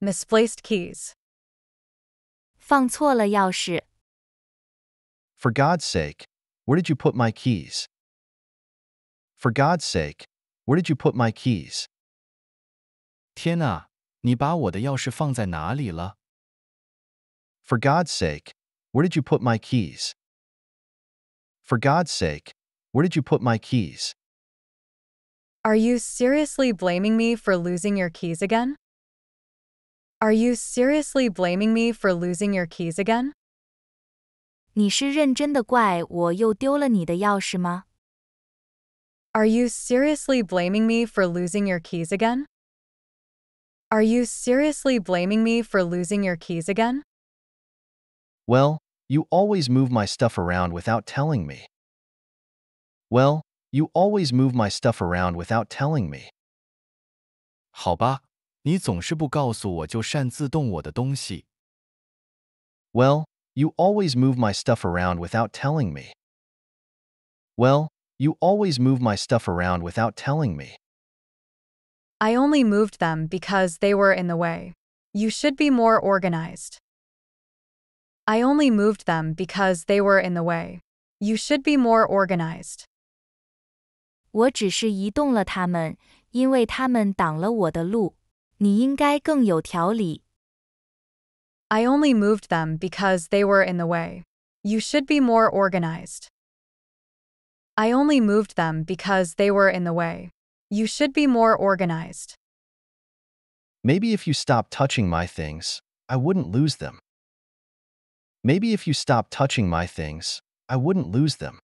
misplaced keys. 放错了钥匙。For God's sake, where did you put my keys? For God's sake, where did you put my keys? 天哪，你把我的钥匙放在哪里了？For God's sake, where did you put my keys? For God's sake, where did you put my keys? Are you seriously blaming me for losing your keys again? Are you seriously blaming me for losing your keys again? Are you seriously blaming me for losing your keys again? Are you seriously blaming me for losing your keys again? Well, you always move my stuff around without telling me. Well, you always move my stuff around without telling me. 好吧,你总是不告诉我就擅自动我的东西。Well, you always move my stuff around without telling me. Well, you always move my stuff around without telling me. I only moved them because they were in the way. You should be more organized. I only moved them because they were in the way. You should be more organized. 我只是移动了他们，因为他们挡了我的路。I only moved them because they were in the way. You should be more organized. I only moved them because they were in the way. You should be more organized. Maybe if you stop touching my things, I wouldn't lose them. Maybe if you stop touching my things, I wouldn't lose them.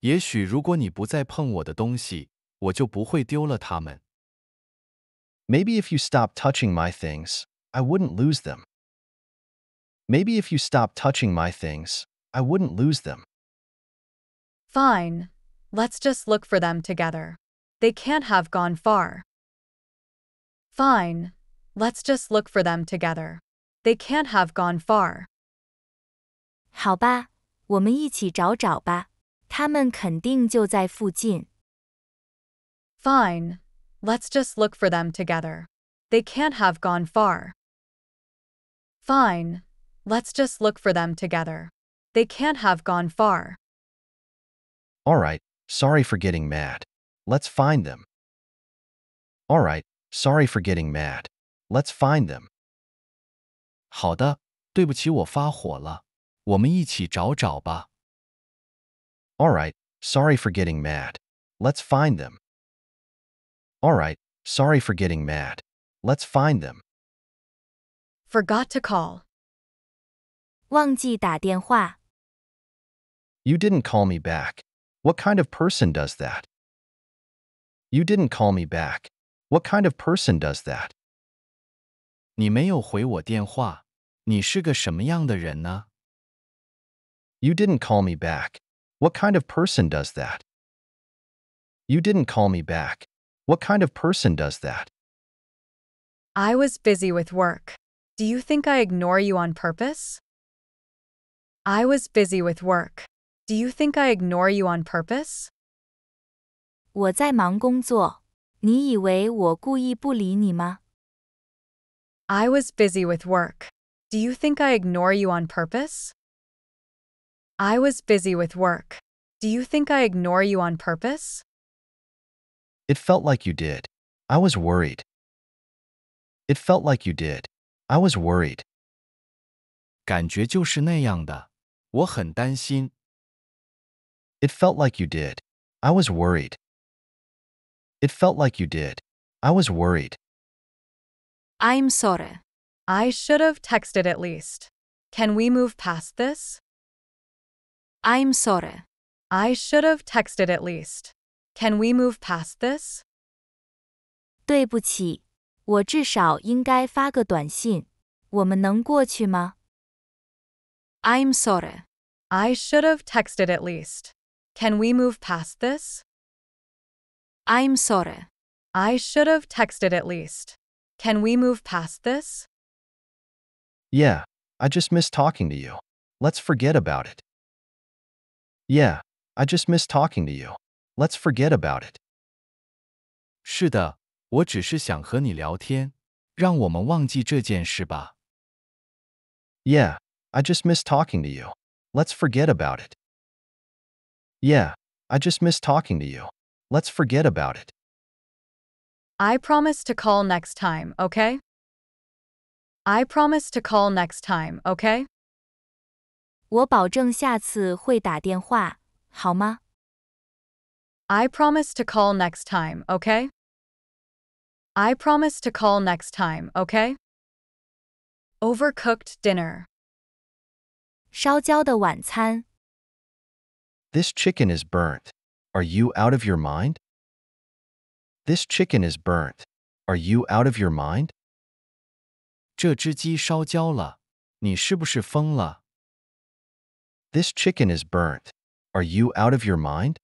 也许如果你不再碰我的东西，我就不会丢了它们。Maybe if you stop touching my things, I wouldn't lose them. Maybe if you stop touching my things, I wouldn't lose them. Fine. Let's just look for them together. They can't have gone far. Fine. Let's just look for them together. They can't have gone far. 好吧，我们一起找找吧。他们肯定就在附近。Fine. Let's just look for them together. They can't have gone far. Fine. Let's just look for them together. They can't have gone far. Alright, sorry for getting mad. Let's find them. Alright, sorry for getting mad. Let's find them. 好的，对不起，我发火了。我们一起找找吧。All right, sorry for getting mad. Let's find them. All right, sorry for getting mad. Let's find them. Forgot to call. You did didn't call me back. What kind of person does that? You didn't call me back. What kind of person does that? You did didn't call me back. What kind of person does that? You didn't call me back. What kind of person does that? I was busy with work. Do you think I ignore you on purpose? I was busy with work. Do you think I ignore you on purpose? I was busy with work. Do you think I ignore you on purpose? I was busy with work. Do you think I ignore you on purpose? It felt like you did. I was worried. It felt like you did. I was worried. 感觉就是那样的，我很担心。It felt like you did. I was worried. It felt like you did. I was worried. I'm sorry. I should have texted at least. Can we move past this? I'm sorry. I should have texted at least. Can we move past this? 对不起，我至少应该发个短信。我们能过去吗？I'm sorry. I should have texted at least. Can we move past this? I'm sorry. I should have texted at least. Can we move past this? Yeah, I just miss talking to you. Let's forget about it. Yeah, I just miss talking to you. Let's forget about it. 是的，我只是想和你聊天，让我们忘记这件事吧。Yeah, I just miss talking to you. Let's forget about it. Yeah, I just miss talking to you. Let's forget about it. I promise to call next time, okay? I promise to call next time, okay? 我保证下次会打电话，好吗？I promise to call next time, okay? I promise to call next time, okay? Overcooked dinner. This chicken is burnt. Are you out of your mind? This chicken is burnt. Are you out of your mind? This chicken is burnt. Are you out of your mind?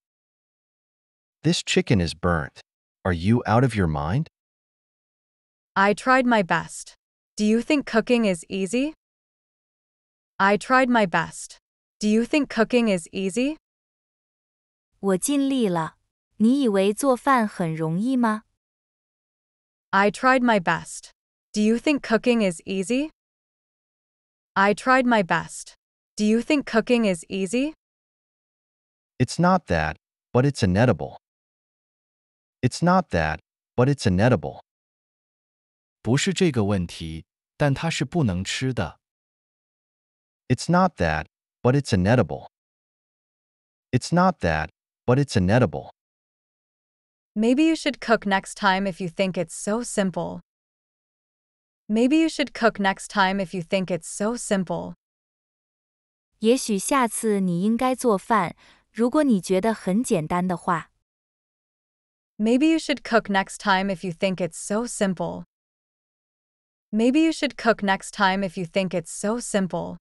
This chicken is burnt. Are you out of your mind? I tried my best. Do you think cooking is easy? I tried my best. Do you think cooking is easy? I tried my best. Do you think cooking is easy? I tried my best. Do you think cooking is easy? It's not that, but it's inedible. It's not that, but it's inedible. 不是这个问题，但它是不能吃的。It's not that, but it's inedible. It's not that, but it's inedible. Maybe you should cook next time if you think it's so simple. Maybe you should cook next time if you think it's so simple. 也许下次你应该做饭，如果你觉得很简单的话。Maybe you should cook next time if you think it's so simple. Maybe you should cook next time if you think it's so simple.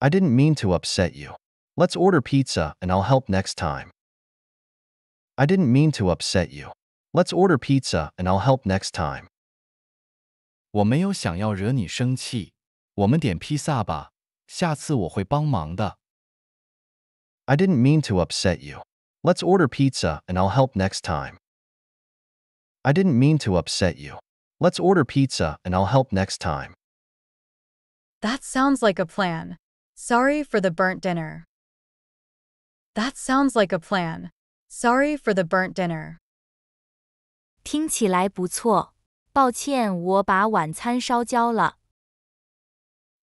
I didn't mean to upset you. Let's order pizza and I'll help next time. I didn't mean to upset you. Let's order pizza and I'll help next time. 我没有想要惹你生气，我们点披萨吧，下次我会帮忙的。I didn't mean to upset you. Let's order pizza and I'll help next time. I didn't mean to upset you. Let's order pizza and I'll help next time. That sounds like a plan. Sorry for the burnt dinner. That sounds like a plan. Sorry for the burnt dinner. 听起来不错。抱歉，我把晚餐烧焦了。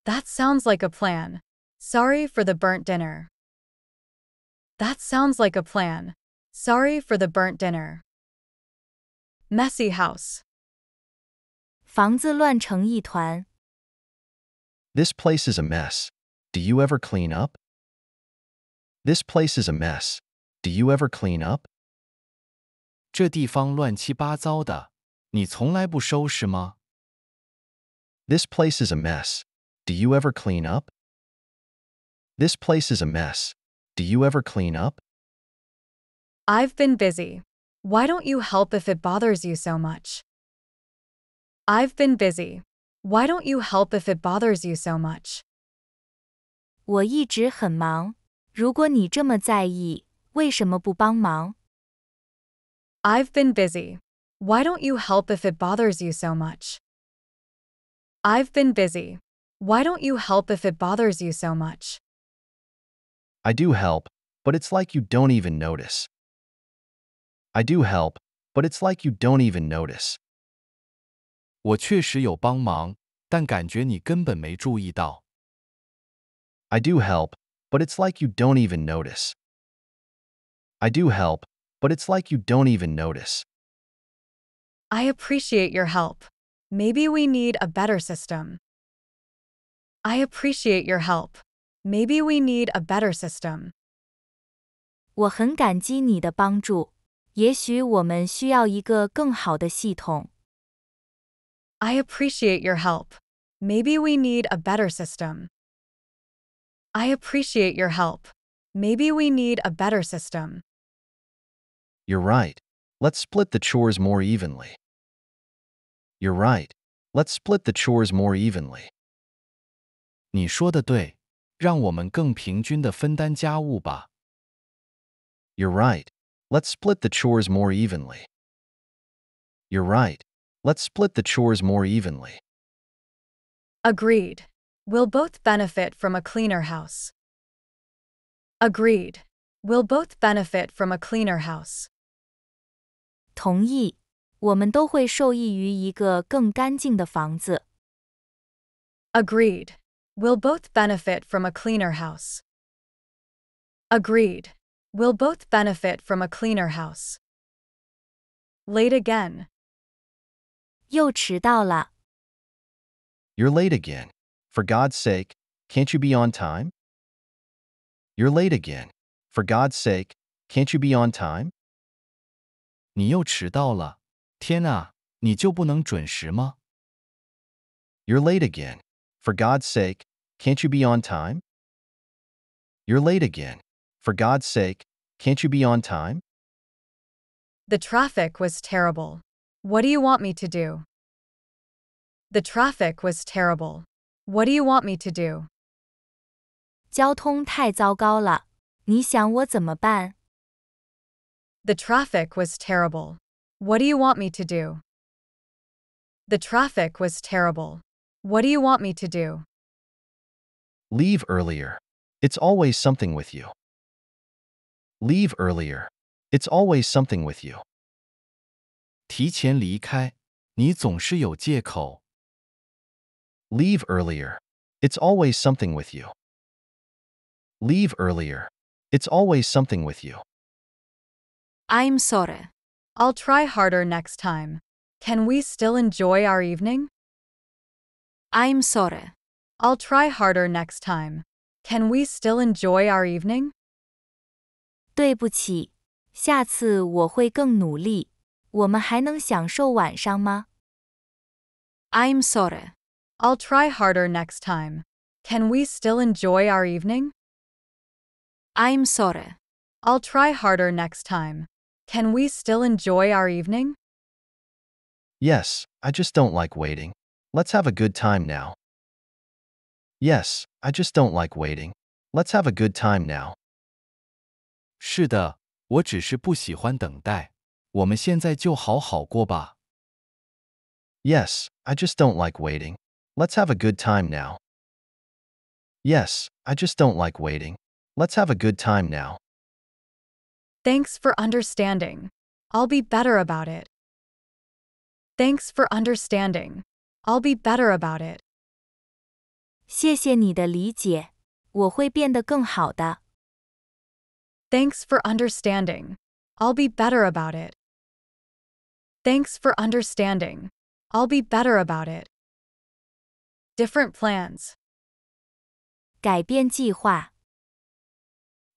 That sounds like a plan. Sorry for the burnt dinner. That sounds like a plan. Sorry for the burnt dinner. Messy house. This place is a mess. Do you ever clean up? This place is a mess. Do you ever clean up? This place is a mess. Do you ever clean up? This place is a mess. Do you ever clean up? I've been busy. Why don't you help if it bothers you so much? I've been busy. Why don't you help if it bothers you so much? 我一直很忙。如果你这么在意，为什么不帮忙？have been busy. Why don't you help if it bothers you so much? I've been busy. Why don't you help if it bothers you so much? I do help, but it's like you don't even notice. I do help, but it's like you don't even notice. 我确实有帮忙，但感觉你根本没注意到。I do help, but it's like you don't even notice. I do help, but it's like you don't even notice. I appreciate your help. Maybe we need a better system. I appreciate your help. Maybe we need a better system. 我很感激你的帮助，也许我们需要一个更好的系统。I appreciate your help. Maybe we need a better system. I appreciate your help. Maybe we need a better system. You're right. Let's split the chores more evenly. You're right. Let's split the chores more evenly. 你说的对，让我们更平均地分担家务吧。You're right. Let's split the chores more evenly. You're right. Let's split the chores more evenly. Agreed. We'll both benefit from a cleaner house. Agreed. We'll both benefit from a cleaner house. 同意，我们都会受益于一个更干净的房子。Agreed. We'll both benefit from a cleaner house. Agreed. We'll both benefit from a cleaner house. Late again. 又迟到了。You're late again. For God's sake, can't you be on time? You're late again. For God's sake, can't you be on time? you are late again. For God's sake, can't you be on time? You're late again. For God's sake, can't you be on time? The traffic was terrible. What do you want me to do? The traffic was terrible. What do you want me to do? The traffic was terrible. What do you want me to do? The traffic was terrible. What do you want me to do? Leave earlier. It's always something with you. Leave earlier. It's always something with you. Leave earlier. It's always something with you. Leave earlier. It's always something with you. I'm sorry. I'll try harder next time. Can we still enjoy our evening? I'm sorry. I'll try harder next time. Can we still enjoy our evening? 对不起，下次我会更努力。我们还能享受晚上吗？am sorry. I'll try harder next time. Can we still enjoy our evening? I'm sorry. I'll try harder next time. Can we still enjoy our evening? Yes, I just don't like waiting. Let's have a good time now. Yes, I just don't like waiting. Let's have a good time now. 是的，我只是不喜欢等待。我们现在就好好过吧。Yes, I just don't like waiting. Let's have a good time now. Yes, I just don't like waiting. Let's have a good time now. Thanks for understanding. I'll be better about it. Thanks for understanding. I'll be better about it. 谢谢你的理解，我会变得更好的。Thanks for understanding. I'll be better about it. Thanks for understanding. I'll be better about it. Different plans.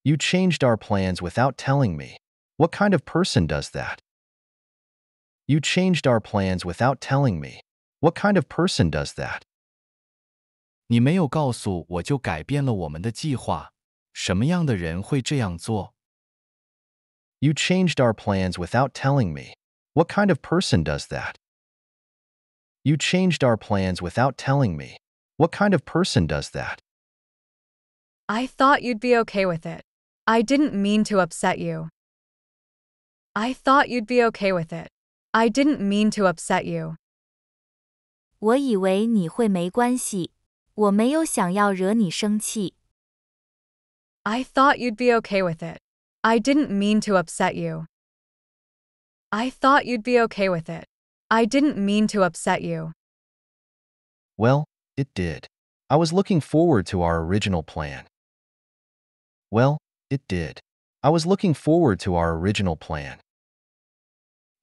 You changed our plans without telling me. What kind of person does that? You changed our plans without telling me. What kind of person does that? You changed our plans without telling me. What kind of person does that? You changed our plans without telling me. What kind of person does that? I thought you'd be okay with it. I didn't mean to upset you. I thought you'd be okay with it. I didn't mean to upset you. 我以为你会没关系，我没有想要惹你生气。I thought you'd be okay with it. I didn't mean to upset you. I thought you'd be okay with it. I didn't mean to upset you. Well, it did. I was looking forward to our original plan. Well, it did. I was looking forward to our original plan.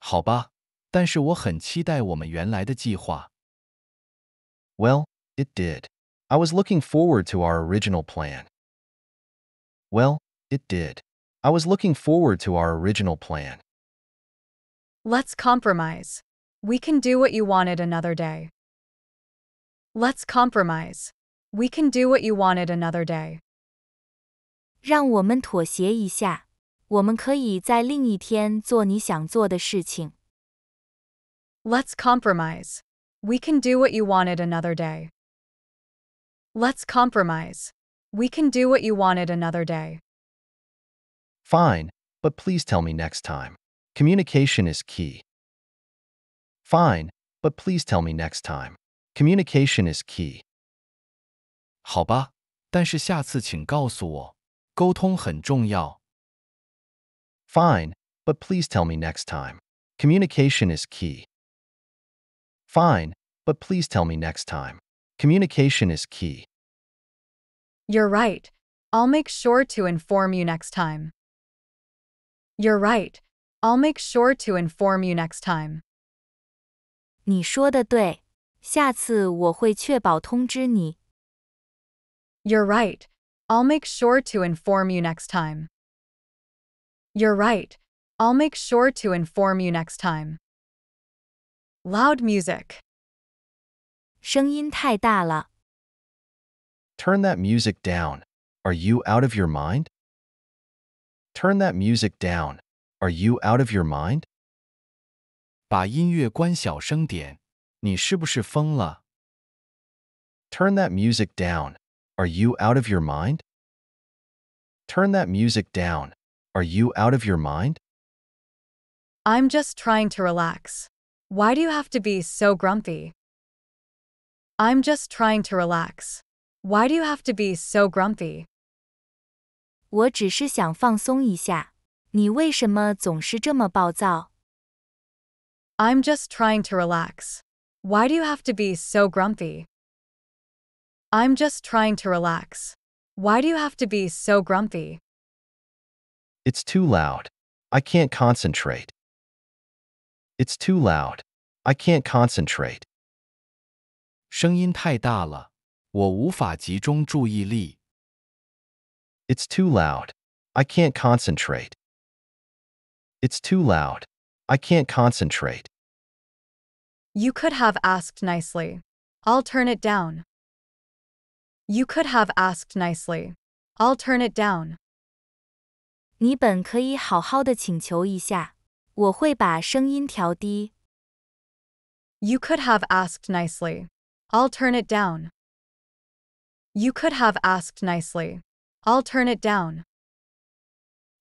好吧，但是我很期待我们原来的计划。well, it did. I was looking forward to our original plan. Well, it did. I was looking forward to our original plan. Let's compromise. We can do what you wanted another day. Let's compromise. We can do what you wanted another day. 让我们妥协一下，我们可以在另一天做你想做的事情。Let's compromise. We can do what you wanted another day. Let's compromise. We can do what you wanted another day. Fine, but please tell me next time. Communication is key. Fine, but please tell me next time. Communication is key. Fine, but please tell me next time. Communication is key. Fine, but please tell me next time. Communication is key. You're right. I'll make sure to inform you next time. You're right. I'll make sure to inform you next time. 你说的对，下次我会确保通知你。are right. I'll make sure to inform you next time. You're right. I'll make sure to inform you next time. Loud music. 声音太大了。Turn that music down. Are you out of your mind? Turn that music down. Are you out of your mind? 把音乐关小声点。你是不是疯了？Turn that music down. Are you out of your mind? Turn that music down. Are you out of your mind? I'm just trying to relax. Why do you have to be so grumpy? I'm just trying to relax. Why do you have to be so grumpy? 我只是想放松一下。你为什么总是这么暴躁？am just trying to relax. Why do you have to be so grumpy? I'm just trying to relax. Why do you have to be so grumpy? It's too loud. I can't concentrate. It's too loud. I can't concentrate. 声音太大了，我无法集中注意力。It's too loud. I can't concentrate. It's too loud. I can't concentrate. You could have asked nicely. I'll turn it down. You could have asked nicely. I'll turn it down. 你本可以好好的请求一下，you could have asked nicely. I'll turn it down. You could have asked nicely. I'll turn it down.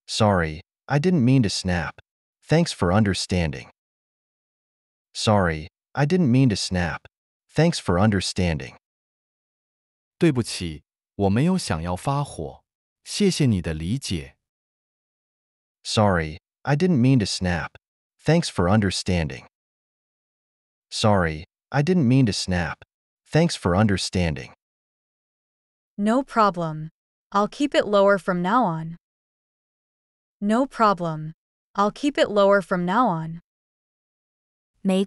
Sorry, I didn't mean to snap. Thanks for understanding. Sorry, I didn't mean to snap. Thanks for understanding. 对不起，我没有想要发火。谢谢你的理解。Sorry, I didn't mean to snap. Thanks for understanding. Sorry, I didn't mean to snap. Thanks for understanding. No problem. I'll keep it lower from now on. No problem. I'll keep it lower from now on. No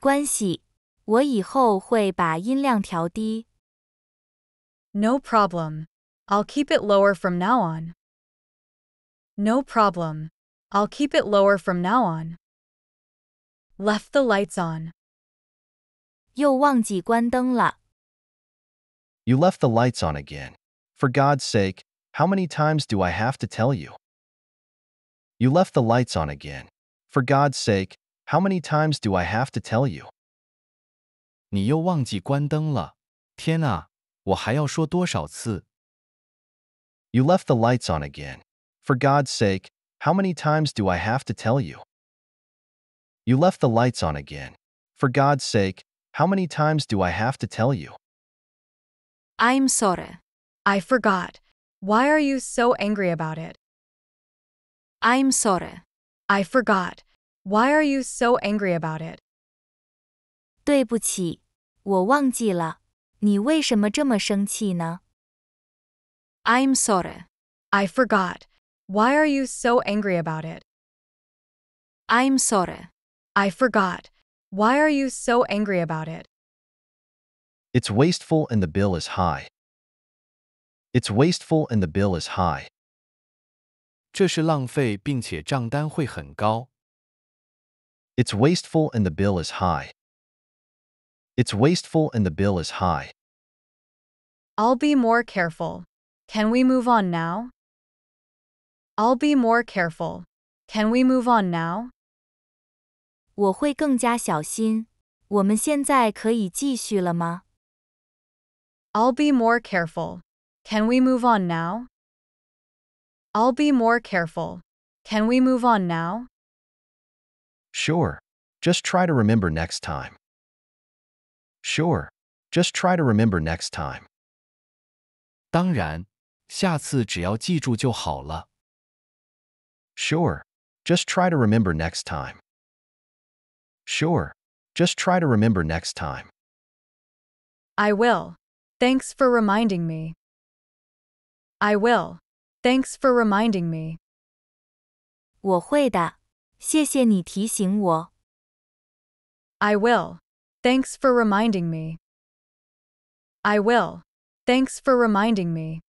problem. I'll keep it lower from now on. No problem. I'll keep it lower from now on. Left the lights on. You left the lights on again. For God's sake, how many times do I have to tell you? You left the lights on again. For God's sake, how many times do I have to tell you? You left the lights on again. For God's sake, how many times do I have to tell you? You left the lights on again. For God's sake, how many times do I have to tell you? I'm sorry. I forgot. Why are you so angry about it? I'm sorry. I forgot. Why are you so angry about it? 对不起，我忘记了。你为什么这么生气呢？I'm sorry. I forgot. Why are you so angry about it? I'm sorry. I forgot. Why are you so angry about it? It's wasteful and the bill is high. It's wasteful and the bill is high. It's wasteful and the bill is high. It's wasteful and the bill is high. I'll be more careful. Can we move on now? I'll be more careful. Can we move on now? i will be more careful. Can we move on now? I'll be more careful. Can we move on now? Sure. Just try to remember next time. Sure. Just try to remember next time. 当然，下次只要记住就好了。Sure. Just try to remember next time. Sure. Just try to remember next time. I will. Thanks for reminding me. I will. Thanks for reminding me. 我会的，谢谢你提醒我。I will. Thanks for reminding me. I will. Thanks for reminding me.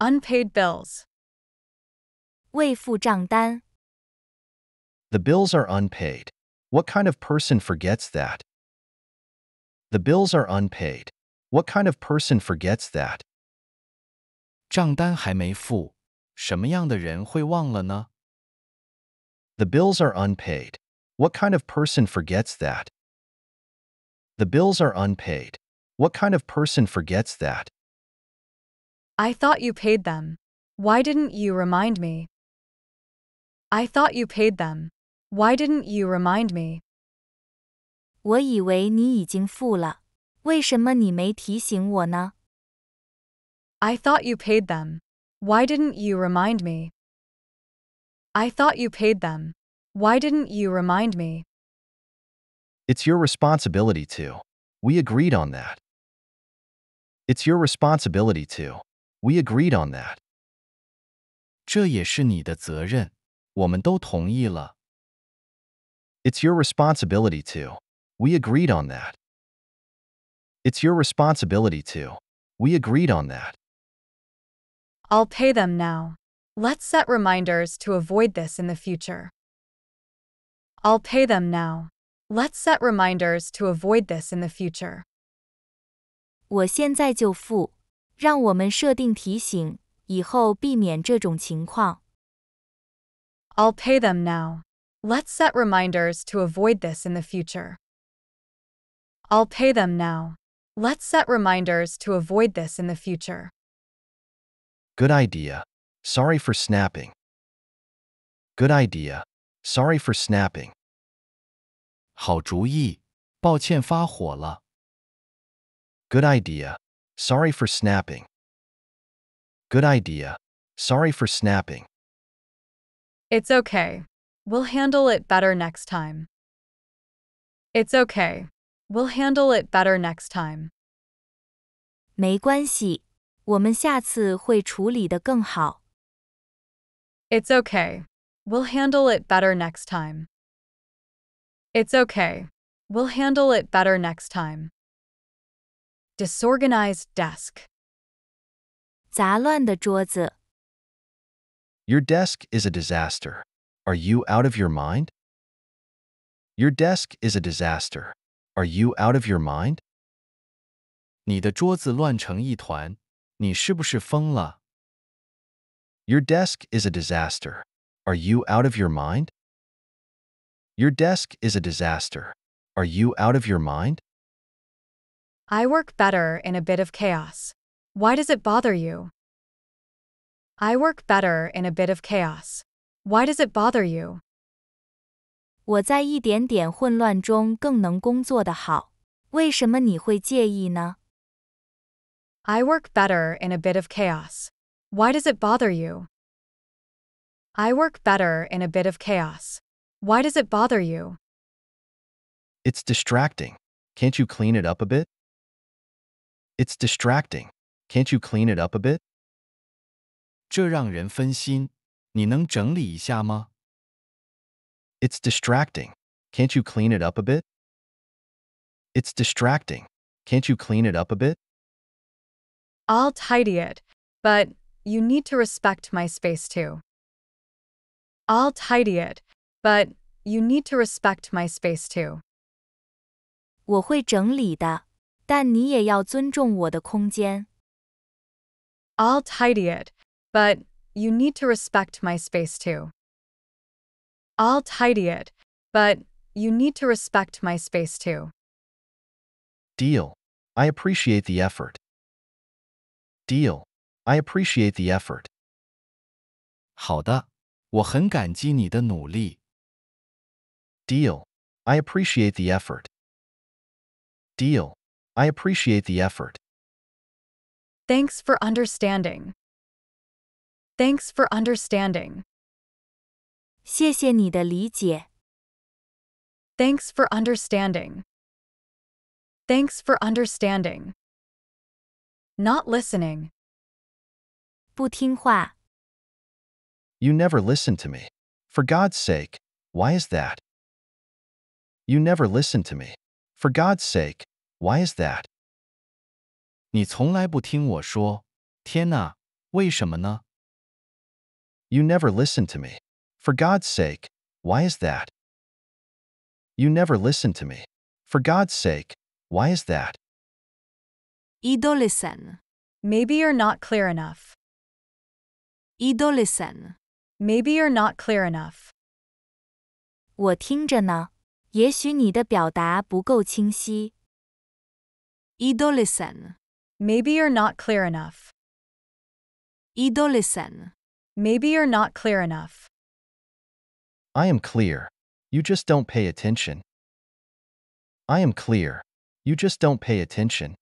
Unpaid bills. The bills are unpaid. What kind of person forgets that? The bills are unpaid. What kind of person forgets that? The bills are unpaid. What kind of person forgets that? The bills are unpaid. What kind of person forgets that? I thought you paid them. Why didn't you remind me? I thought you paid them. Why didn't you remind me? I thought you paid them. Why didn't you remind me? I thought you paid them. Why didn't you remind me? It's your responsibility to. We agreed on that. It's your responsibility to. We agreed on that. 这也是你的责任。我们都同意了。It's your responsibility to. We agreed on that. It's your responsibility to. We agreed on that. I'll pay them now. Let's set reminders to avoid this in the future. I'll pay them now. Let's set reminders to avoid this in the future. 我现在就付，让我们设定提醒，以后避免这种情况。I'll pay them now. Let's set reminders to avoid this in the future. I'll pay them now. Let's set reminders to avoid this in the future. Good idea. Sorry for snapping. Good idea. Sorry for snapping. 好主意，抱歉发火了。Good idea. Sorry for snapping. Good idea. Sorry for snapping. It's okay. We'll handle it better next time. It's okay. We'll handle it better next time. 没关系，我们下次会处理得更好。It's okay. We'll handle it better next time. It's okay. We'll handle it better next time. Disorganized desk. 杂乱的桌子。your desk is a disaster. Are you out of your mind? Your desk is a disaster. Are you out of your mind? Your desk is a disaster. Are you out of your mind? Your desk is a disaster. Are you out of your mind? I work better in a bit of chaos. Why does it bother you? I work better in a bit of chaos. Why does it bother you? I work better in a bit of chaos. Why does it bother you? I work better in a bit of chaos. Why does it bother you? It's distracting. Can't you clean it up a bit? It's distracting. Can't you clean it up a bit? 这让人分心。你能整理一下吗？It's distracting. Can't you clean it up a bit? It's distracting. Can't you clean it up a bit? I'll tidy it, but you need to respect my space too. I'll tidy it, but you need to respect my space too. 我会整理的，但你也要尊重我的空间。I'll tidy it, but you need to respect my space too. I'll tidy it, but you need to respect my space too. Deal. I appreciate the effort. Deal. I appreciate the effort. 好的，我很感激你的努力。Deal. I appreciate the effort. Deal. I appreciate the effort. Thanks for understanding. Thanks for understanding. 谢谢你的理解。Thanks for understanding. Thanks for understanding. Not listening. 不听话。You never listen to me. For God's sake, why is that? You never listen to me. For God's sake, why is that? 你从来不听我说。天哪，为什么呢？you never listen to me. For God's sake, why is that? You never listen to me. For God's sake, why is that? listen. Maybe you're not clear enough. listen. Maybe you're not clear enough. 我听着呢，也许你的表达不够清晰。Idolisen. Maybe you're not clear enough. listen. Maybe you're not clear enough. I am clear. You just don't pay attention. I am clear. You just don't pay attention.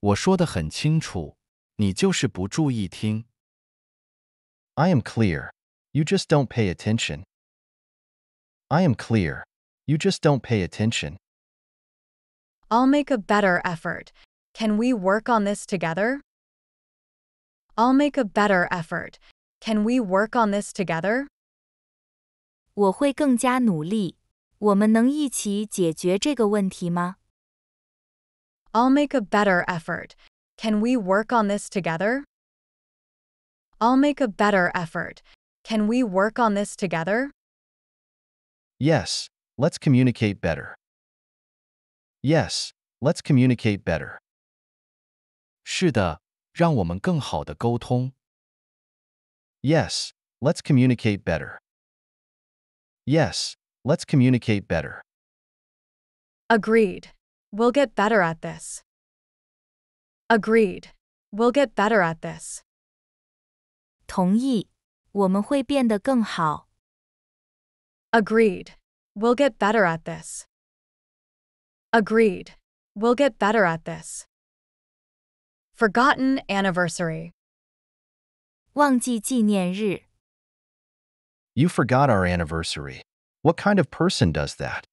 我说得很清楚，你就是不注意听。I am clear. You just don't pay attention. I am clear. You just don't pay attention. I'll make a better effort. Can we work on this together? I'll make a better effort. Can we work on this together? I'll make a better effort. Can we work on this together? I'll make a better effort. Can we work on this together? Yes, let's communicate better. Yes, let's communicate better. 是的,让我们更好的沟通。Yes, let's communicate better. Yes, let's communicate better. Agreed. We'll get better at this. Agreed. We'll get better at this. 同意，我们会变得更好。Agreed. We'll get better at this. Agreed. We'll get better at this. Forgotten anniversary. You forgot our anniversary. What kind of person does that?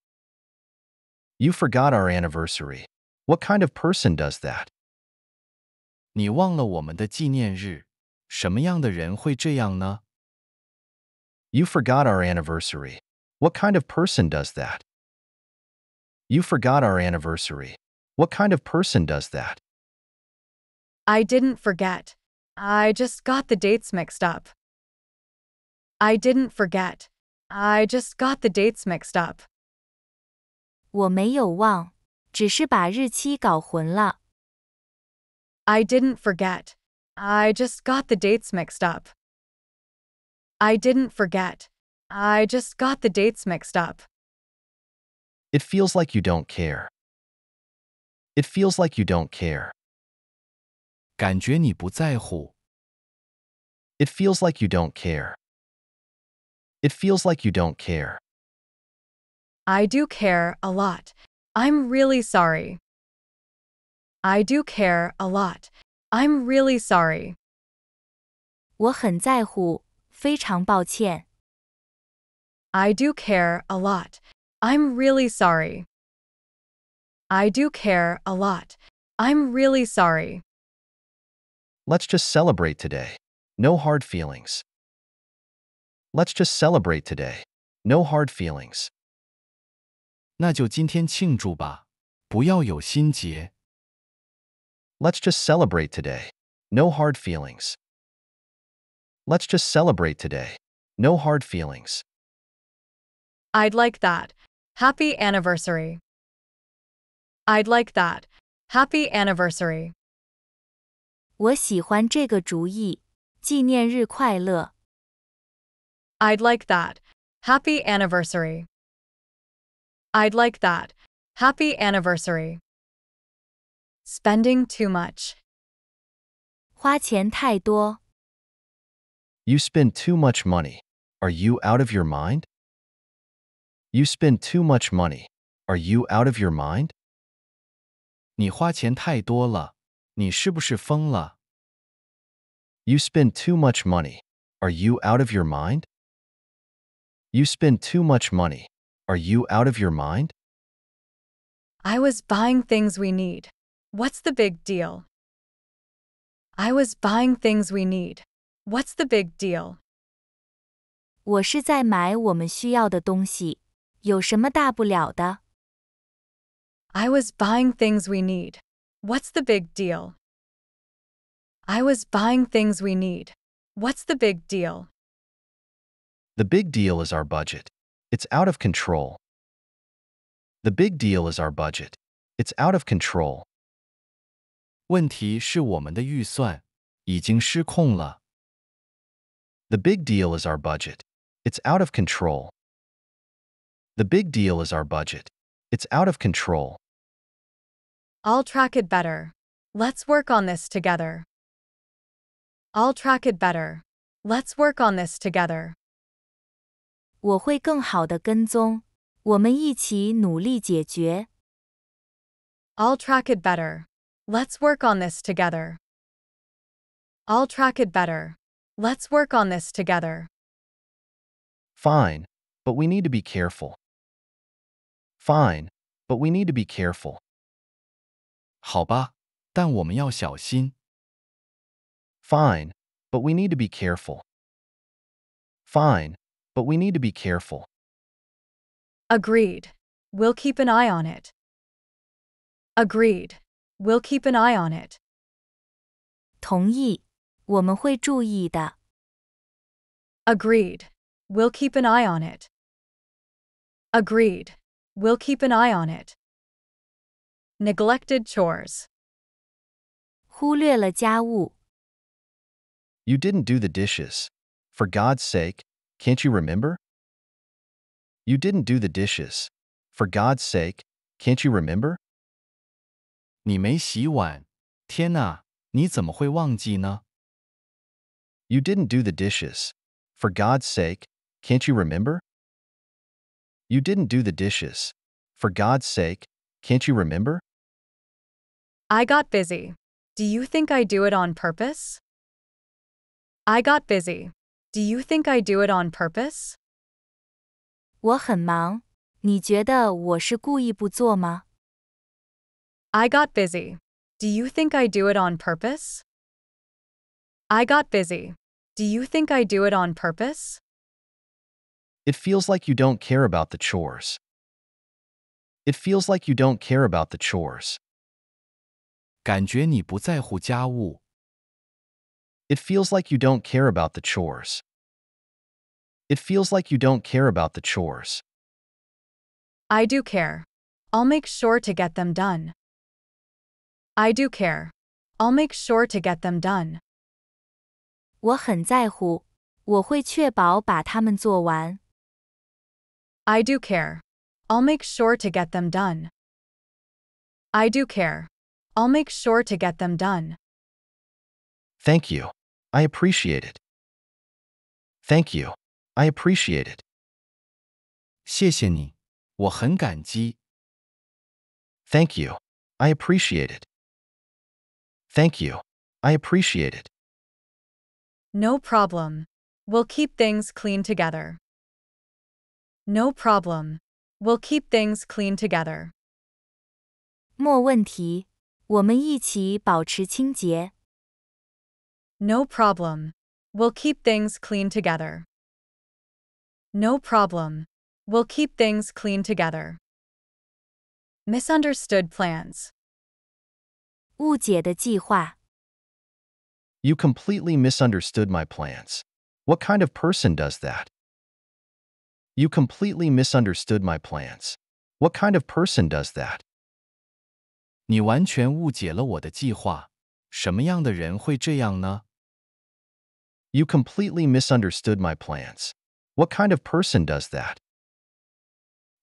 You forgot our anniversary. What kind of person does that? You forgot our anniversary. What kind of person does that? You forgot our anniversary. What kind of person does that? I didn't forget. I just got the dates mixed up. I didn't forget. I just got the dates mixed up. 我没有忘，只是把日期搞混了。I didn't forget. I just got the dates mixed up. I didn't forget. I just got the dates mixed up. It feels like you don't care. It feels like you don't care. 感觉你不在乎。It feels like you don't care. It feels like you don't care. I do care a lot. I'm really sorry. I do care a lot. I'm really sorry. 我很在乎，非常抱歉。I do care a lot. I'm really sorry. I do care a lot. I'm really sorry. Let's just celebrate today. No hard feelings. Let's just celebrate today. No hard feelings. 那就今天庆祝吧，不要有心结。us just celebrate today. No hard feelings. Let's just celebrate today. No hard feelings. I'd like that. Happy anniversary. I'd like that. Happy anniversary. 我喜欢这个主意。纪念日快乐。I'd like that. Happy anniversary. I'd like that. Happy anniversary. Spending too much. 花钱太多。You spend too much money. Are you out of your mind? You spend too much money. Are you out of your mind? 你花钱太多了。你是不是疯了? You spend too much money. Are you out of your mind? You spend too much money. Are you out of your mind? I was buying things we need. What's the big deal? I was buying things we need. What's the big deal? I was buying things we need. What's the big deal? I was buying things we need. What's the big deal? The big deal is our budget. It's out of control. The big deal is our budget. It's out of control. 问题是我们的预算已经失控了。The big deal is our budget. It's out of control. The big deal is our budget. It's out of control. I'll track it better. Let's work on this together. I'll track it better. Let's work on this together. 我会更好的跟踪，我们一起努力解决. will track it better. Let's work on this together. I'll track it better. Let's work on this together. Fine, but we need to be careful. Fine, but we need to be careful. 好吧，但我们要小心。Fine, but we need to be careful. Fine, but we need to be careful. Agreed. We'll keep an eye on it. Agreed. We'll keep an eye on it. 同意，我们会注意的。Agreed. We'll keep an eye on it. Agreed. We'll keep an eye on it neglected chores. You did didn't do the dishes. For God's sake, can't you remember? You didn't do the dishes. For God's sake, can't you remember? you did didn't do the dishes. For God's sake, can't you remember? You didn't do the dishes. For God's sake, can't you remember? I got busy. Do you think I do it on purpose? I got busy. Do you think I do it on purpose? I got busy. Do you think I do it on purpose? I got busy. Do you think I do it on purpose? It feels like you don't care about the chores. It feels like you don't care about the chores. It feels like you don't care about the chores. It feels like you don't care about the chores. I do care. I'll make sure to get them done. I do care. I'll make sure to get them done. 我很在乎，我会确保把它们做完。I do care. I'll make sure to get them done. I do care. I'll make sure to get them done. Thank you. I appreciate it. Thank you. I appreciate it. Thank you. I appreciate it. Thank you. I appreciate it. No problem. We'll keep things clean together. No problem. We'll keep things clean together. No problem. We'll keep things clean together. No problem. We'll keep things clean together. Misunderstood plans. You completely misunderstood my plans. What kind of person does that? You completely misunderstood my plans. What kind of person does that? You completely misunderstood my plans. What kind of person does that?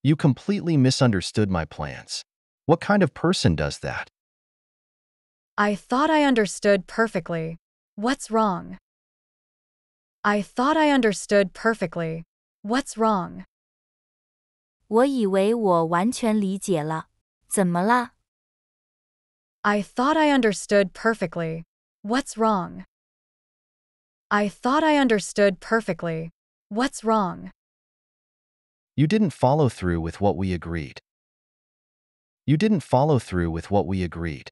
You completely misunderstood my plans. What kind of person does that? I thought I understood perfectly. What's wrong? I thought I understood perfectly. What's wrong? I thought I understood perfectly. What's wrong? I thought I understood perfectly. What's wrong? You didn't follow through with what we agreed. You didn't follow through with what we agreed.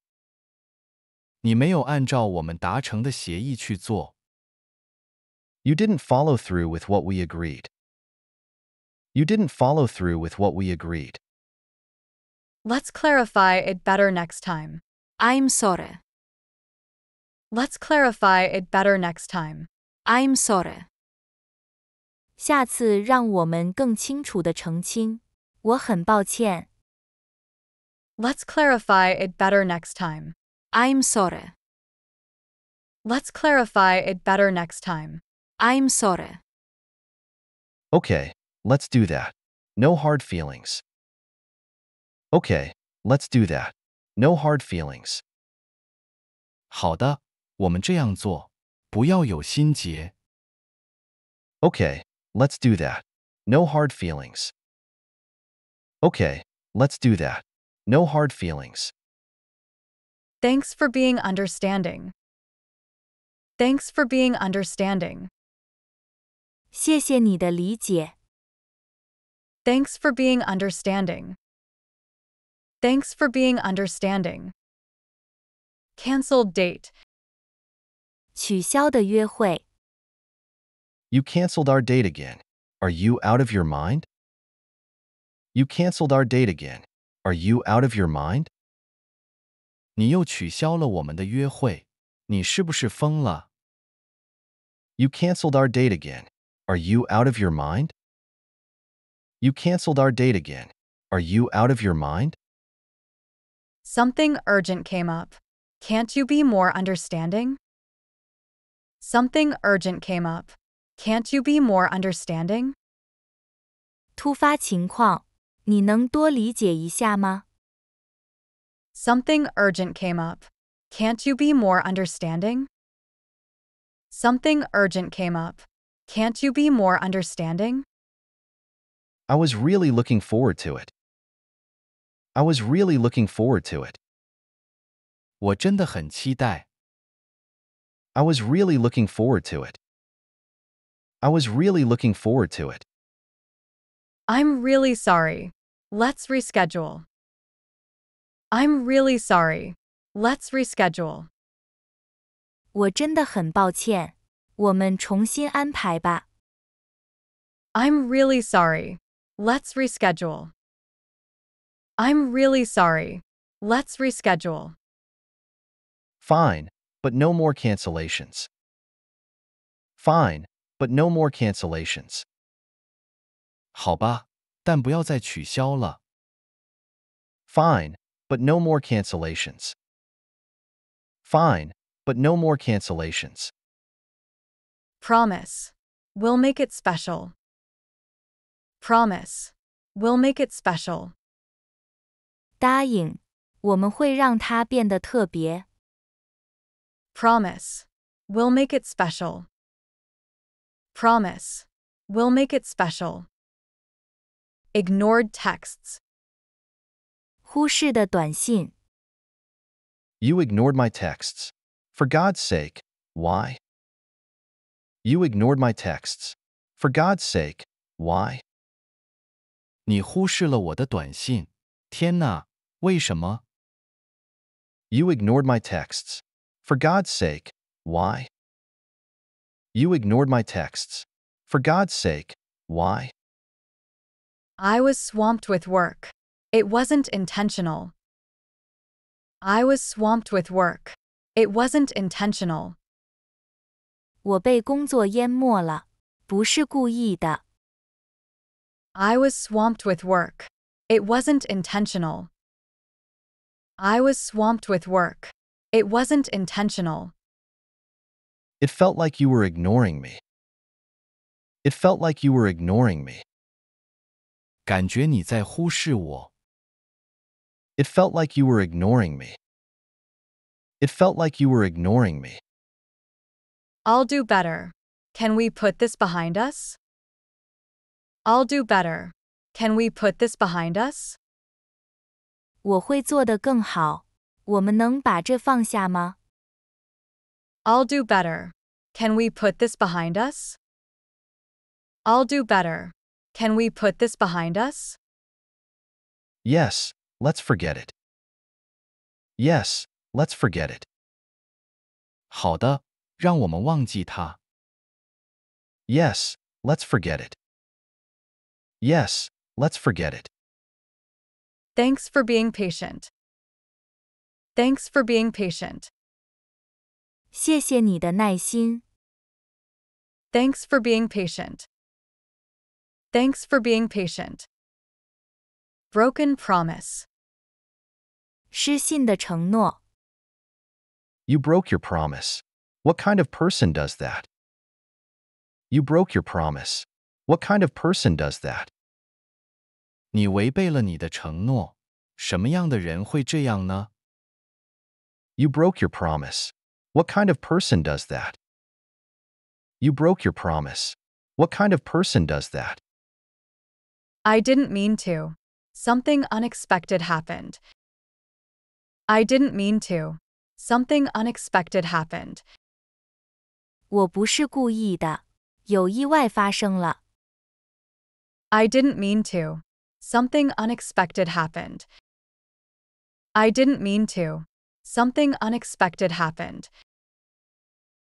你没有按照我们达成的协议去做。You didn't follow through with what we agreed. You didn't follow through with what we agreed. Let's clarify it better next time. I'm sorry. Let's clarify it better next time. I'm sorry. 下次让我们更清楚地澄清。我很抱歉。Let's clarify it better next time. I'm sorry. Let's clarify it better next time. I'm sorry. Okay, Let's do that. No hard feelings. Okay, let's do that. No hard feelings. Okay, let let's do that. No hard feelings. Okay, let's do that. No hard feelings. Thanks for being understanding. Thanks for being understanding. 谢谢你的理解。Thanks for being understanding. Thanks for being understanding. Cancelled date. 取消的约会. You cancelled our date again. Are you out of your mind? You cancelled our date again. Are you out of your mind? 你又取消了我们的约会。你是不是疯了? You cancelled our date again. Are you out of your mind? You canceled our date again. Are you out of your mind? Something urgent came up. Can't you be more understanding? Something urgent came up. Can't you be more understanding? Something urgent came up. Can't you be more understanding? Something urgent came up. Can't you be more understanding? I was really looking forward to it. I was really looking forward to it. 我真的很期待. I was really looking forward to it. I was really looking forward to it. I'm really sorry. Let's reschedule. I'm really sorry. Let's reschedule. 我真的很抱歉，我们重新安排吧。I'm really sorry. Let's reschedule. I'm really sorry. Let's reschedule. Fine, but no more cancellations. Fine, but no more cancellations. 好吧，但不要再取消了。Fine, but no more cancellations. Fine, but no more cancellations. Promise. We'll make it special. Promise. We'll make it special. 答应，我们会让它变得特别。Promise. We'll make it special. Promise. We'll make it special. Ignored texts. 忽视的短信。You ignored my texts. For God's sake, why? You ignored my texts. For God's sake, why? 你忽视了我的短信。天哪，为什么？You ignored my texts. For God's sake, why? You ignored my texts. For God's sake, why? I was swamped with work. It wasn't intentional. I was swamped with work. It wasn't intentional. 我被工作淹没了，不是故意的。I was swamped with work. It wasn't intentional. I was swamped with work. It wasn't intentional. It felt like you were ignoring me. It felt like you were ignoring me. It felt like you were ignoring me. It felt like you were ignoring me. I'll do better. Can we put this behind us? I'll do better. Can we put this behind us? i will do better. Can we put this behind us? I'll do better. Can we put this behind us? Yes, let's forget it. Yes, let's forget it. 好的，让我们忘记它。Yes, let's forget it. Yes, let's forget it. Thanks for being patient. Thanks for being patient. Thanks for being patient. Thanks for being patient. Broken promise. You broke your promise. What kind of person does that? You broke your promise. What kind of person does that? You broke your promise. What kind of person does that? You broke your promise. What kind of person does that? I didn't mean to. Something unexpected happened. I didn't mean to. Something unexpected happened. 我不是故意的，有意外发生了。I didn't mean to. Something unexpected happened. I didn't mean to. Something unexpected happened.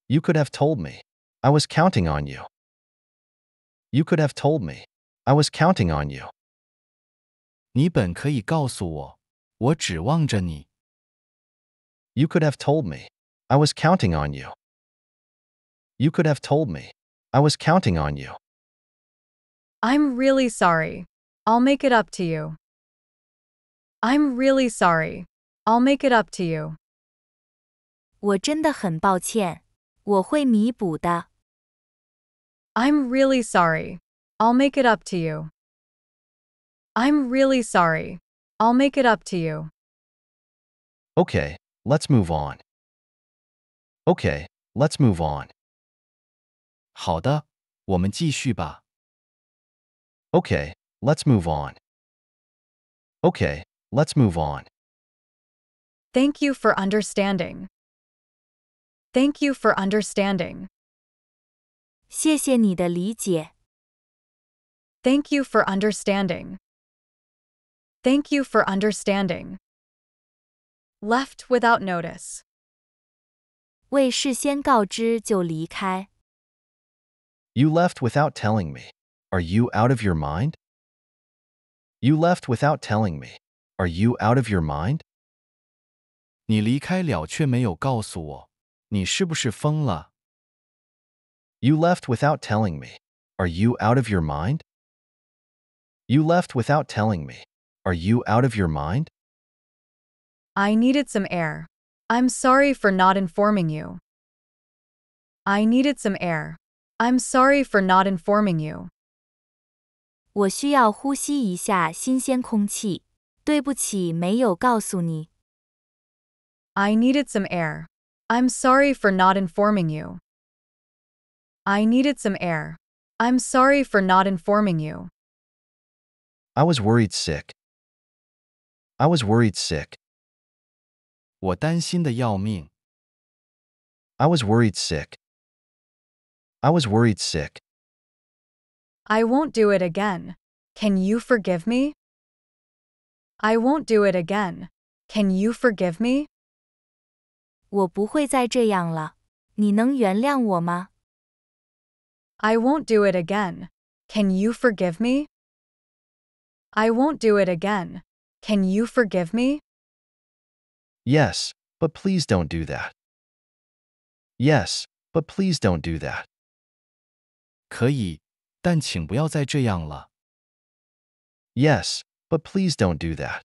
You could have told me. I was counting on you. You could have told me. I was counting on you. 你本可以告诉我，我指望着你。You could have told me. I was counting on you. You could have told me. I was counting on you. I'm really sorry. I'll make it up to you. I'm really sorry. I'll make it up to you. 我真的很抱歉，我会弥补的。I'm really sorry. I'll make it up to you. I'm really sorry. I'll make it up to you. Okay, let's move on. Okay, let's move on. 好的，我们继续吧。Okay, let's move on. Okay, let's move on. Thank you for understanding. Thank you for understanding. Thank you for understanding. Thank you for understanding. Left without notice. You left without telling me. Are you out of your mind? You left without telling me. Are you out of your mind? You left without telling me. Are you out of your mind? You left without telling me. Are you out of your mind? I needed some air. I'm sorry for not informing you. I needed some air. I'm sorry for not informing you. 我需要呼吸一下新鲜空气。对不起，没有告诉你。I needed some air. I'm sorry for not informing you. I needed some air. I'm sorry for not informing you. I was worried sick. I was worried sick. 我担心的要命。I was worried sick. I was worried sick. I won't do it again. Can you forgive me? I won't do it again. Can you forgive me? 我不会再这样了。你能原谅我吗？I will won't do it again. Can you forgive me? I won't do it again. Can you forgive me? Yes, but please don't do that. Yes, but please don't do that. 可以，但请不要再这样了。Yes, but please don't do that.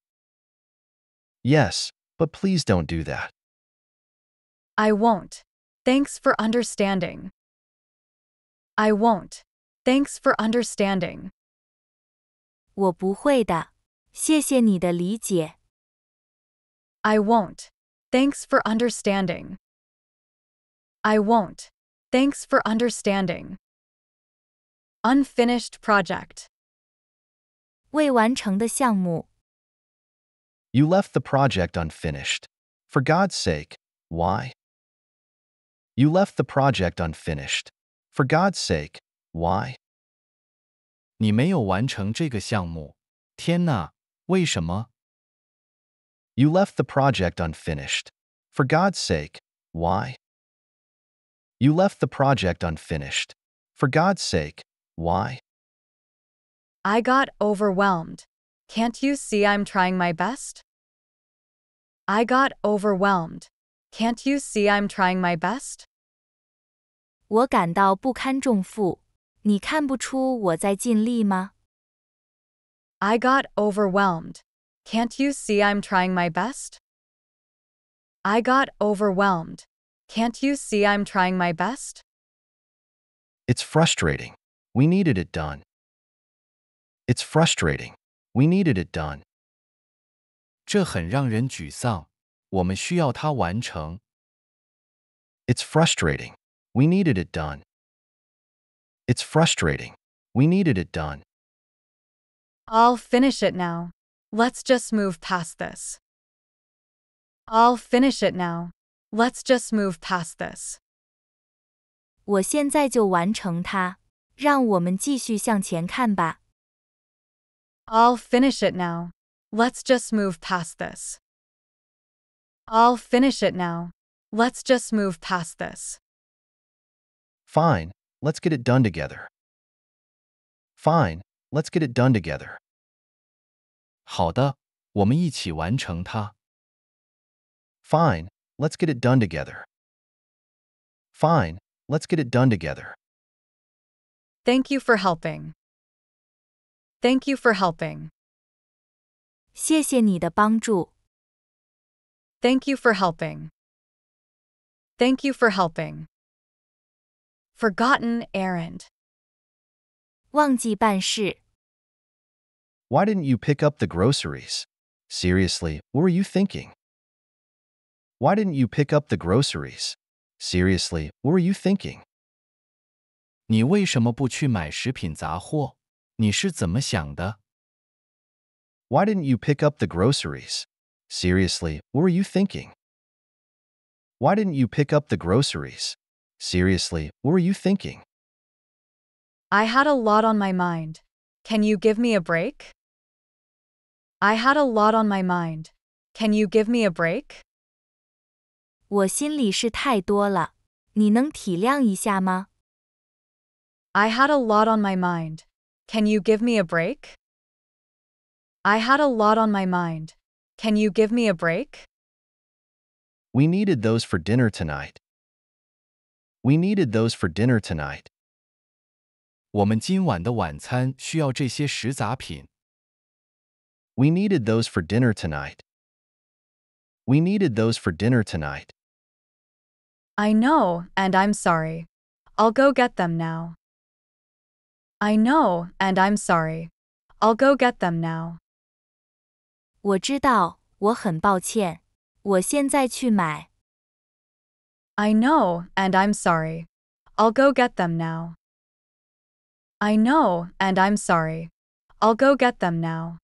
Yes, but please don't do that. I won't. Thanks for understanding. I won't. Thanks for understanding. 我不会的，谢谢你的理解。I won't. Thanks for understanding. I won't. Thanks for understanding. Unfinished project. You left the project unfinished. For God's sake, why? You left the project unfinished. For God's sake, why? you left the project unfinished. For God's sake, why? You left the project unfinished. For God's sake, why? I got overwhelmed. Can't you see I'm trying my best? I got overwhelmed. Can't you see I'm trying my best? I got overwhelmed. Can't you see I'm trying my best? I got overwhelmed. Can't you see I'm trying my best? It's frustrating. We needed it done. It's frustrating. We needed it done. 这很让人沮丧。我们需要它完成。It's frustrating. We needed it done. It's frustrating. We needed it done. I'll finish it now. Let's just move past this. I'll finish it now. Let's just move past this. 我现在就完成它。让我们继续向前看吧。I'll finish it now. Let's just move past this. I'll finish it now. Let's just move past this. Fine, let's get it done together. Fine, let's get it done together. 好的，我们一起完成它。Fine, let's get it done together. Fine, let's get it done together. Thank you for helping. Thank you for helping. Thank you for helping. Thank you for helping. Forgotten errand. Why did didn't you pick up the groceries? Seriously, what were you thinking? Why didn't you pick up the groceries? Seriously, what were you thinking? 你为什么不去买食品杂货？你是怎么想的？Why didn't you pick up the groceries? Seriously, what were you thinking? Why didn't you pick up the groceries? Seriously, what were you thinking? I had a lot on my mind. Can you give me a break? I had a lot on my mind. Can you give me a break? 我心里事太多了，你能体谅一下吗？I had a lot on my mind. Can you give me a break? I had a lot on my mind. Can you give me a break? We needed those for dinner tonight. We needed those for dinner tonight. 我们今晚的晚餐需要这些食杂品。We needed those for dinner tonight. We needed those for dinner tonight. I know, and I'm sorry. I'll go get them now. I know, and I'm sorry. I'll go get them now. 我知道，我很抱歉。我现在去买。I know, and I'm sorry. I'll go get them now. I know, and I'm sorry. I'll go get them now.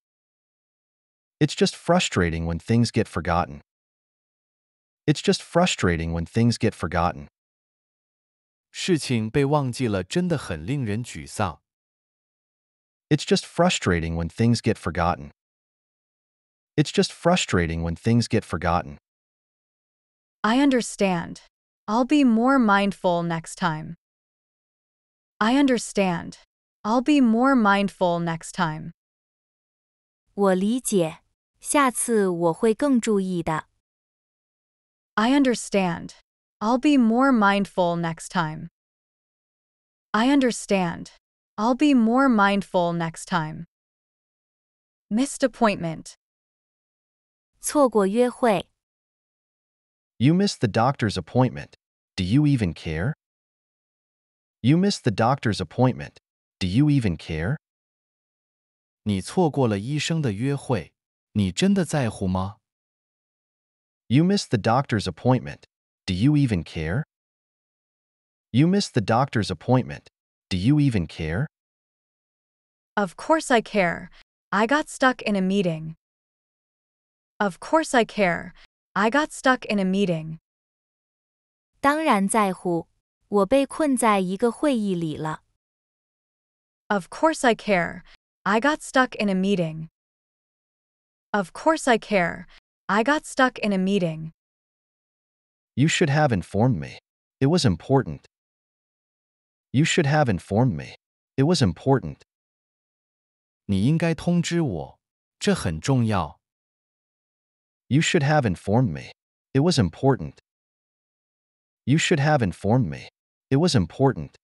It's just frustrating when things get forgotten. It's just frustrating when things get forgotten. 事情被忘记了，真的很令人沮丧。It's just frustrating when things get forgotten. It's just frustrating when things get forgotten. I understand. I'll be more mindful next time. I understand. I'll be more mindful next time. 我理解，下次我会更注意的。I understand. I'll be more mindful next time. I understand. I'll be more mindful next time. Missed appointment. 错过约会. You missed the doctor's appointment. Do you even care? You missed the doctor's appointment. Do you even care? You missed the doctor's appointment. Do you even care? You missed the doctor's appointment. Do you even care? Of course I care. I got stuck in a meeting. Of course I care. I got stuck in a meeting. 当然在乎，我被困在一个会议里了。Of course I care. I got stuck in a meeting. Of course I care. I got stuck in a meeting. You should have informed me. It was important. You should have informed me. It was important. 你应该通知我，这很重要。You should have informed me. It was important. You should have informed me. It was important.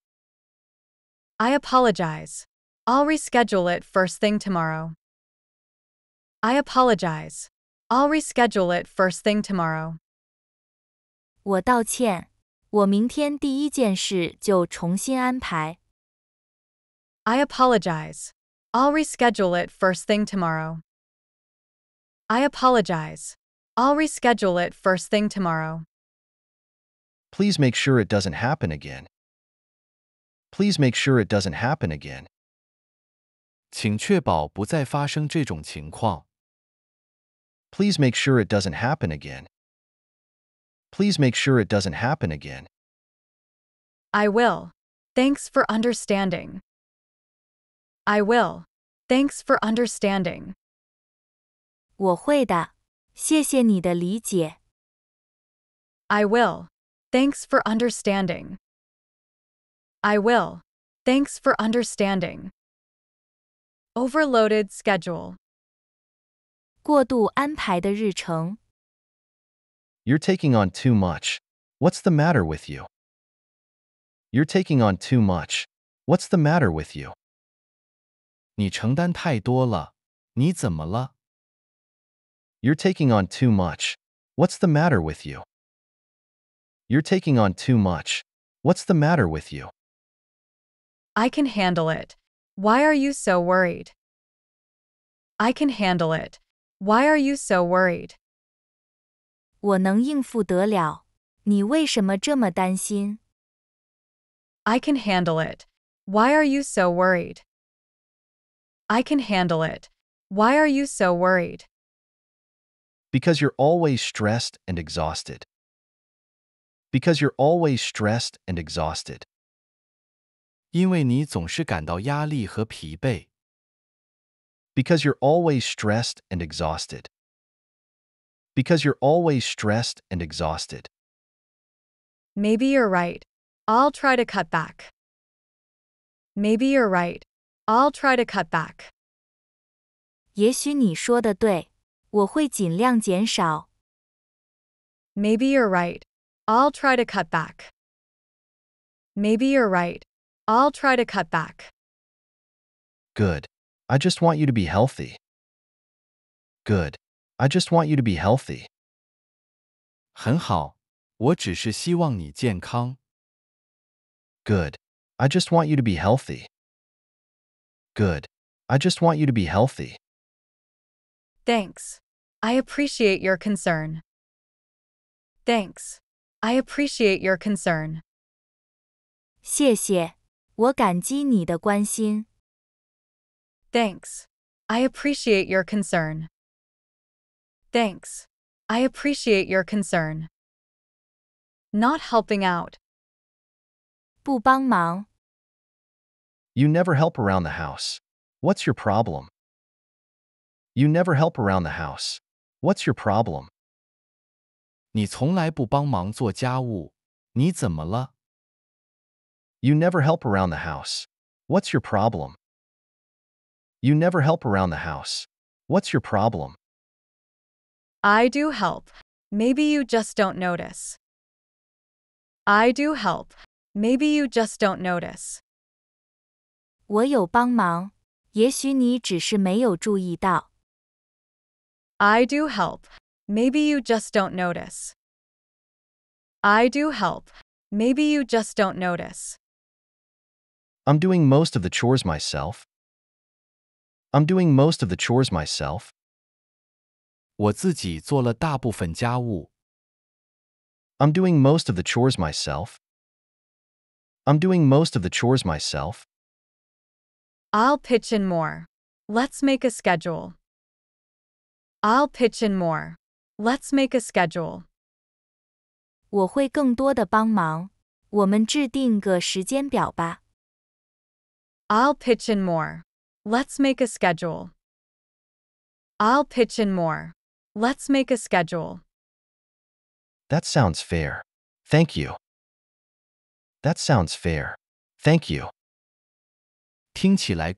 I apologize. I'll reschedule it first thing tomorrow. I apologize. I'll reschedule it first thing tomorrow. 我道歉，我明天第一件事就重新安排。I apologize. I'll reschedule it first thing tomorrow. I apologize. I'll reschedule it first thing tomorrow. Please make sure it doesn't happen again. Please make sure it doesn't happen again. 请确保不再发生这种情况。Please make sure it doesn't happen again. Please make sure it doesn't happen again. I will. Thanks for understanding. I will. Thanks for understanding. 我会的，谢谢你的理解。I will. Thanks for understanding. I will. Thanks for understanding. Overloaded schedule. 过度安排的日程。you're taking on too much. What's the matter with you? You're taking on too much. What's the matter with you? 你承担太多了。你怎么了? You're taking on too much. What's the matter with you? You're taking on too much. What's the matter with you? I can handle it. Why are you so worried? I can handle it. Why are you so worried? 我能应付得了。你为什么这么担心？I can handle it. Why are you so worried? I can handle it. Why are you so worried? Because you're always stressed and exhausted. Because you're always stressed and exhausted. 因为你总是感到压力和疲惫。Because you're always stressed and exhausted because you're always stressed and exhausted. Maybe you're right. I'll try to cut back. Maybe you're right. I'll try to cut back. 也许你说的对，我会尽量减少。Maybe you're right. I'll try to cut back. Maybe you're right. I'll try to cut back. Good. I just want you to be healthy. Good. I just want you to be healthy. 很好，我只是希望你健康。Good. I just want you to be healthy. Good. I just want you to be healthy. Thanks. I appreciate your concern. Thanks. I appreciate your concern. 谢谢，我感激你的关心。Thanks. I appreciate your concern. Thanks. I appreciate your concern. Not helping out. 不帮忙. You never help around the house. What's your problem? You never help around the house. What's your problem? You never help around the house. What's your problem? You never help around the house. What's your problem? I do help. Maybe you just don't notice. I do help. Maybe you just don't notice. 我有帮忙，也许你只是没有注意到。I do help. Maybe you just don't notice. I do help. Maybe you just don't notice. I'm doing most of the chores myself. I'm doing most of the chores myself. 我自己做了大部分家务。I'm doing most of the chores myself. I'm doing most of the chores myself. I'll pitch in more. Let's make a schedule. I'll pitch in more. Let's make a schedule. 我会更多的帮忙。我们制定个时间表吧。I'll pitch in more. Let's make a schedule. I'll pitch in more. Let's make a schedule. That sounds fair. Thank you. That sounds fair. Thank you. That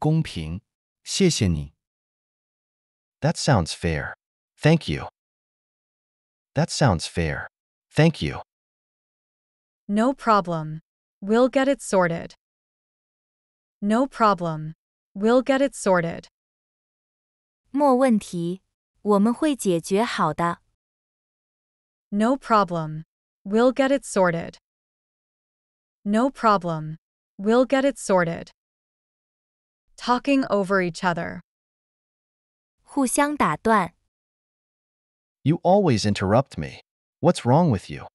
sounds fair. Thank you. That sounds fair. Thank you. No problem. We'll get it sorted. No problem. We'll get it sorted. 没问题，我们会解决好的。No problem. We'll get it sorted. No problem. We'll get it sorted. Talking over each other. 互相打断。You always interrupt me. What's wrong with you?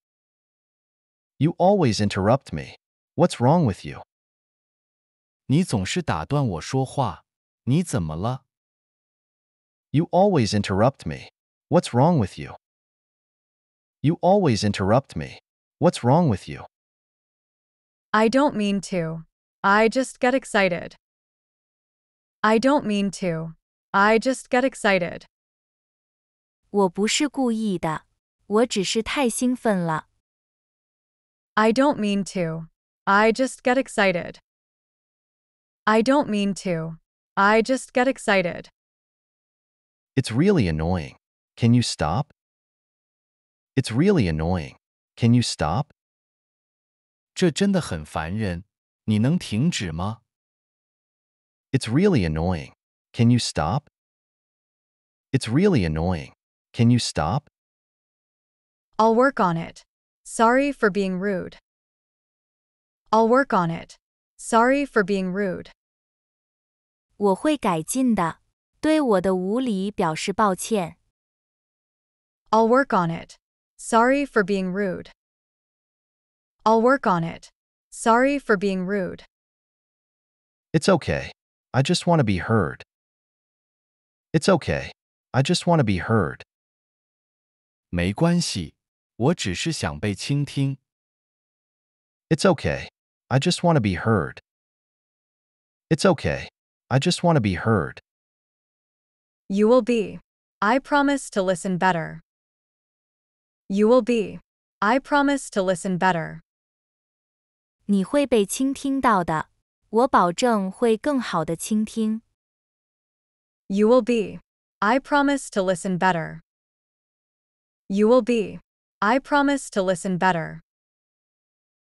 You always interrupt me. What's wrong with you? 你总是打断我说话，你怎么了？you always interrupt me. What's wrong with you? You always interrupt me. What's wrong with you? I don't mean to. I just get excited. I don't mean to. I just get excited. 我不是故意的，我只是太兴奋了。I don't mean to. I just get excited. I don't mean to. I just get excited. It's really annoying. Can you stop? It's really annoying. Can you stop? 这真的很烦人。你能停止吗？It's really annoying. Can you stop? It's really annoying. Can you stop? I'll work on it. Sorry for being rude. I'll work on it. Sorry for being rude. 我会改进的。对我的无礼表示抱歉。I'll work on it. Sorry for being rude. I'll work on it. Sorry for being rude. It's okay. I just want to be heard. It's okay. I just want to be heard. 没关系，我只是想被倾听。It's okay. I just want to be heard. It's okay. I just want to be heard. You will be. I promise to listen better. You will be. I promise to listen better. You will be. I promise to listen better. You will be. I promise to listen better.